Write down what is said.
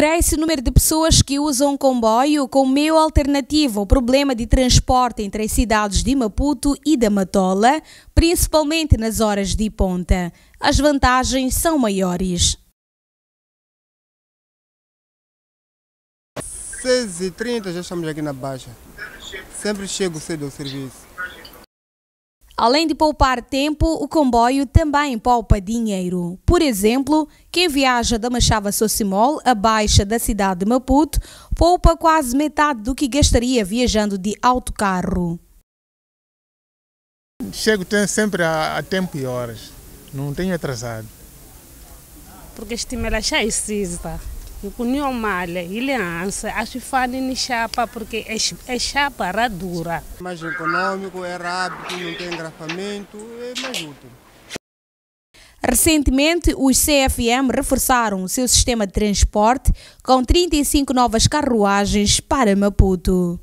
Cresce o número de pessoas que usam comboio como meio alternativo ao problema de transporte entre as cidades de Maputo e da Matola, principalmente nas horas de ponta. As vantagens são maiores. 6h30 já estamos aqui na Baixa. Sempre chego cedo ao serviço. Além de poupar tempo, o comboio também poupa dinheiro. Por exemplo, quem viaja da Machava Socimol, a baixa da cidade de Maputo, poupa quase metade do que gastaria viajando de autocarro. Chego sempre a, a tempo e horas, não tenho atrasado. Porque este é já tá? kunio male hi hansi a swi fani ni xapa porque é, é xapa ra durha mais econômico é rápido não tem engrafamento é mais útil Recentemente, os CFM reforçaram o seu sistema de transporte com 35 novas carruagens para Maputo.